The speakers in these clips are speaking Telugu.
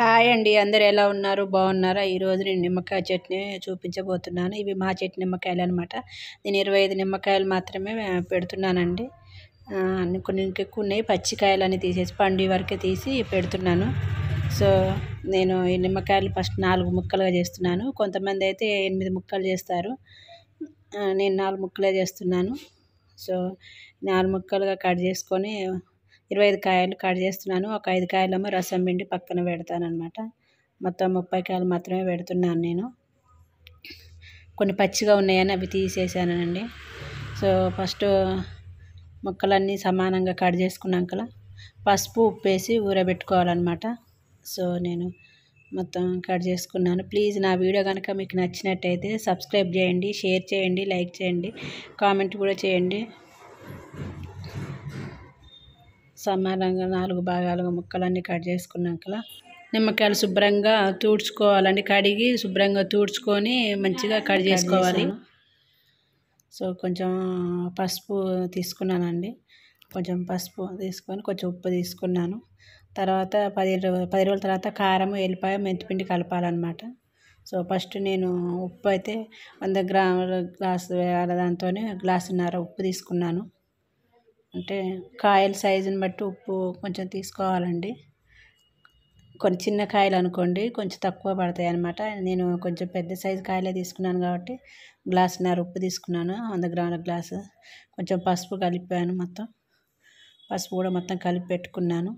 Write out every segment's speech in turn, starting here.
హాయ్ అండి అందరు ఎలా ఉన్నారు బాగున్నారా ఈరోజు నేను నిమ్మకాయ చట్నీ చూపించబోతున్నాను ఇవి మా చెట్టు నిమ్మకాయలు అనమాట నేను ఇరవై ఐదు నిమ్మకాయలు మాత్రమే పెడుతున్నానండి కొన్ని ఎక్కువ ఉన్నాయి అన్నీ తీసేసి పండు వరకే తీసి పెడుతున్నాను సో నేను ఈ నిమ్మకాయలు ఫస్ట్ నాలుగు ముక్కలుగా చేస్తున్నాను కొంతమంది అయితే ఎనిమిది ముక్కలు చేస్తారు నేను నాలుగు ముక్కలే చేస్తున్నాను సో నాలుగు ముక్కలుగా కట్ చేసుకొని ఇరవై ఐదు కాయలు కట్ చేస్తున్నాను ఒక ఐదు కాయలేమో రసం పిండి పక్కన పెడతానమాట మొత్తం ముప్పై కాయలు మాత్రమే పెడుతున్నాను నేను కొన్ని పచ్చిగా ఉన్నాయని అవి తీసేసానండి సో ఫస్ట్ ముక్కలన్నీ సమానంగా కట్ చేసుకున్నాక పసుపు ఉప్పు వేసి ఊరబెట్టుకోవాలన్నమాట సో నేను మొత్తం కట్ చేసుకున్నాను ప్లీజ్ నా వీడియో కనుక మీకు నచ్చినట్టయితే సబ్స్క్రైబ్ చేయండి షేర్ చేయండి లైక్ చేయండి కామెంట్ కూడా చేయండి సమానంగా నాలుగు భాగాలుగా ముక్కలన్నీ కట్ చేసుకున్నాక నిమ్మకాయలు శుభ్రంగా తూడ్చుకోవాలండి కడిగి శుభ్రంగా తూడ్చుకొని మంచిగా కట్ చేసుకోవాలి సో కొంచెం పసుపు తీసుకున్నానండి కొంచెం పసుపు తీసుకొని కొంచెం ఉప్పు తీసుకున్నాను తర్వాత పది పది రోజుల తర్వాత కారం ఎల్లిపాయ మెంతిపిండి కలపాలన్నమాట సో ఫస్ట్ నేను ఉప్పు అయితే వంద గ్రాముల గ్లాసు దాంతో గ్లాసున్నర ఉప్పు తీసుకున్నాను అంటే కాయల సైజుని బట్టి ఉప్పు కొంచెం తీసుకోవాలండి కొన్ని చిన్న కాయలు అనుకోండి కొంచెం తక్కువ పడతాయి అనమాట నేను కొంచెం పెద్ద సైజు కాయలే తీసుకున్నాను కాబట్టి గ్లాస్ గ్లాసున్నర ఉప్పు తీసుకున్నాను వంద గ్రాముల గ్లాసు కొంచెం పసుపు కలిపాను మొత్తం పసుపు కూడా మొత్తం కలిపి పెట్టుకున్నాను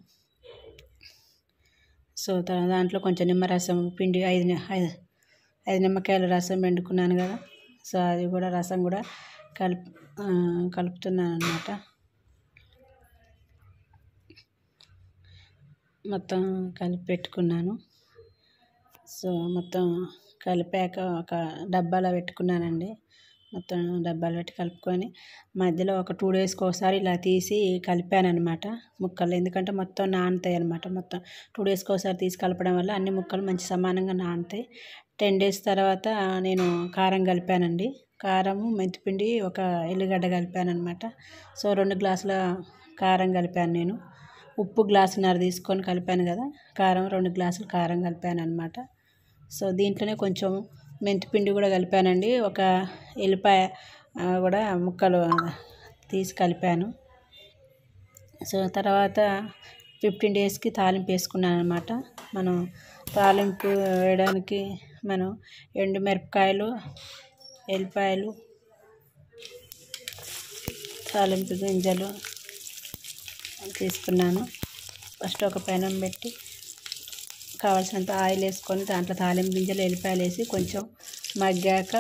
సో దాంట్లో కొంచెం నిమ్మరసం పిండి ఐదు ఐదు నిమ్మకాయల రసం పెండుకున్నాను కదా సో అది కూడా రసం కూడా కలుపు కలుపుతున్నాను అనమాట మొత్తం కలిపి పెట్టుకున్నాను సో మొత్తం కలిపాక ఒక డబ్బాలో పెట్టుకున్నానండి మొత్తం డబ్బాలు పెట్టి కలుపుకొని మధ్యలో ఒక టూ డేస్కి ఒకసారి ఇలా తీసి కలిపాను అనమాట ముక్కలు ఎందుకంటే మొత్తం నానుతాయి అనమాట మొత్తం టూ డేస్కి ఒకసారి తీసి కలపడం వల్ల అన్ని ముక్కలు మంచి సమానంగా నానుతాయి టెన్ డేస్ తర్వాత నేను కారం కలిపానండి కారము మెంతిపిండి ఒక ఎల్లిగడ్డ కలిపాను అనమాట సో రెండు గ్లాసుల కారం కలిపాను నేను ఉప్పు గ్లాసున్నర తీసుకొని కలిపాను కదా కారం రెండు గ్లాసులు కారం కలిపాను అనమాట సో దీంట్లోనే కొంచెం మెంతిపిండి కూడా కలిపానండి ఒక ఎల్లిపాయ కూడా ముక్కలు తీసి కలిపాను సో తర్వాత ఫిఫ్టీన్ డేస్కి తాలింపు వేసుకున్నాను అనమాట మనం తాలింపు వేయడానికి మనం ఎండు మిరపకాయలు ఎల్లిపాయలు తాలింపు గింజలు తీసుకున్నాను ఫస్ట్ ఒక పెనం పెట్టి కావాల్సినంత ఆయిల్ వేసుకొని దాంట్లో తాలింపు గింజలు ఎల్లిపాయలు వేసి కొంచెం మగ్గాక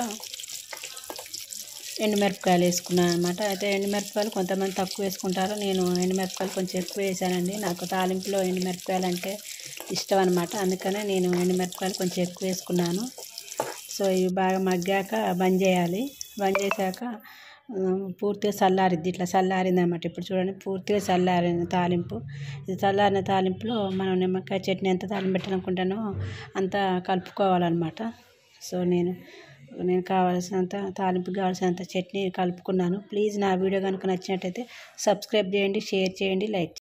ఎండుమిరపకాయలు వేసుకున్నాను అనమాట అయితే ఎండుమిరపకాయలు కొంతమంది తక్కువ వేసుకుంటారు నేను ఎండుమిరపకాయలు కొంచెం ఎక్కువ వేసానండి నాకు తాలింపులో ఎండుమిరపకాయలు అంటే ఇష్టం అనమాట అందుకనే నేను ఎండుమిరపకాయలు కొంచెం ఎక్కువ వేసుకున్నాను సో ఇవి బాగా మగ్గాక బంద్ చేయాలి బంద్ చేశాక పూర్తిగా చల్లారిద్ది ఇట్లా చల్లారింది అనమాట ఇప్పుడు చూడండి పూర్తిగా చల్లారింది తాలింపు ఇది చల్లారిన తాలింపులో మనం నిమ్మకాయ చట్నీ ఎంత తాలింపు పెట్టాలనుకుంటానో అంత కలుపుకోవాలన్నమాట సో నేను నేను కావాల్సినంత తాలింపు కావాల్సినంత చట్నీ కలుపుకున్నాను ప్లీజ్ నా వీడియో కనుక నచ్చినట్టయితే సబ్స్క్రైబ్ చేయండి షేర్ చేయండి లైక్